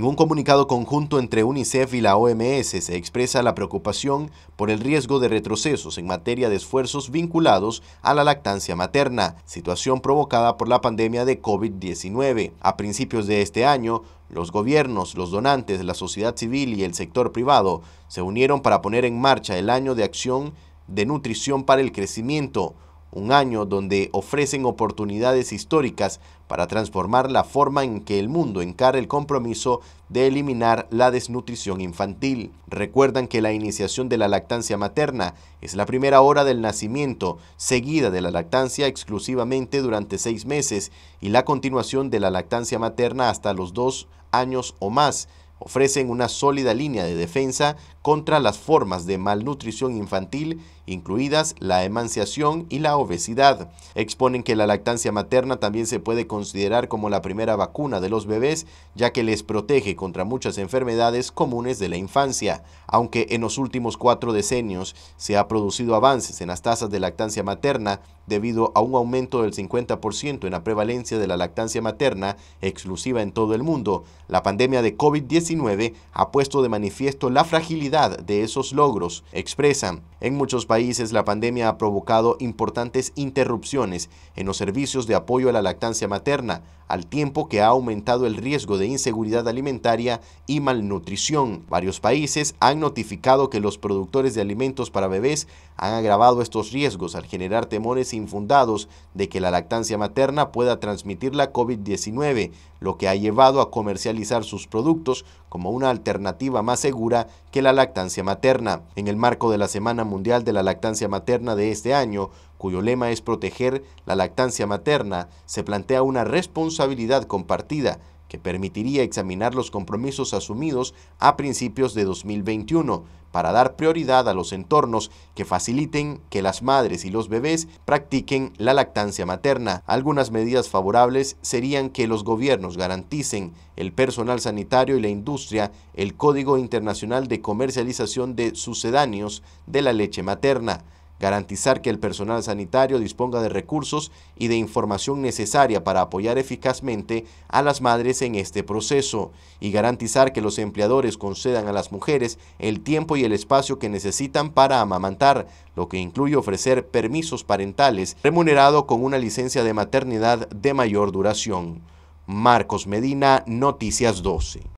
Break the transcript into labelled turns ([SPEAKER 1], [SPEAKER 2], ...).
[SPEAKER 1] En un comunicado conjunto entre UNICEF y la OMS se expresa la preocupación por el riesgo de retrocesos en materia de esfuerzos vinculados a la lactancia materna, situación provocada por la pandemia de COVID-19. A principios de este año, los gobiernos, los donantes, la sociedad civil y el sector privado se unieron para poner en marcha el Año de Acción de Nutrición para el Crecimiento, un año donde ofrecen oportunidades históricas para transformar la forma en que el mundo encara el compromiso de eliminar la desnutrición infantil. Recuerdan que la iniciación de la lactancia materna es la primera hora del nacimiento, seguida de la lactancia exclusivamente durante seis meses y la continuación de la lactancia materna hasta los dos años o más, ofrecen una sólida línea de defensa contra las formas de malnutrición infantil incluidas la emanciación y la obesidad. Exponen que la lactancia materna también se puede considerar como la primera vacuna de los bebés, ya que les protege contra muchas enfermedades comunes de la infancia. Aunque en los últimos cuatro decenios se ha producido avances en las tasas de lactancia materna debido a un aumento del 50% en la prevalencia de la lactancia materna exclusiva en todo el mundo, la pandemia de COVID-19 ha puesto de manifiesto la fragilidad de esos logros, expresan. En muchos países la pandemia ha provocado importantes interrupciones en los servicios de apoyo a la lactancia materna, al tiempo que ha aumentado el riesgo de inseguridad alimentaria y malnutrición. Varios países han notificado que los productores de alimentos para bebés han agravado estos riesgos al generar temores infundados de que la lactancia materna pueda transmitir la COVID-19, lo que ha llevado a comercializar sus productos como una alternativa más segura que la lactancia materna. En el marco de la Semana Mundial de la lactancia materna de este año, cuyo lema es proteger la lactancia materna, se plantea una responsabilidad compartida que permitiría examinar los compromisos asumidos a principios de 2021 para dar prioridad a los entornos que faciliten que las madres y los bebés practiquen la lactancia materna. Algunas medidas favorables serían que los gobiernos garanticen el personal sanitario y la industria el Código Internacional de Comercialización de Sucedáneos de la Leche Materna garantizar que el personal sanitario disponga de recursos y de información necesaria para apoyar eficazmente a las madres en este proceso y garantizar que los empleadores concedan a las mujeres el tiempo y el espacio que necesitan para amamantar, lo que incluye ofrecer permisos parentales remunerado con una licencia de maternidad de mayor duración. Marcos Medina, Noticias 12.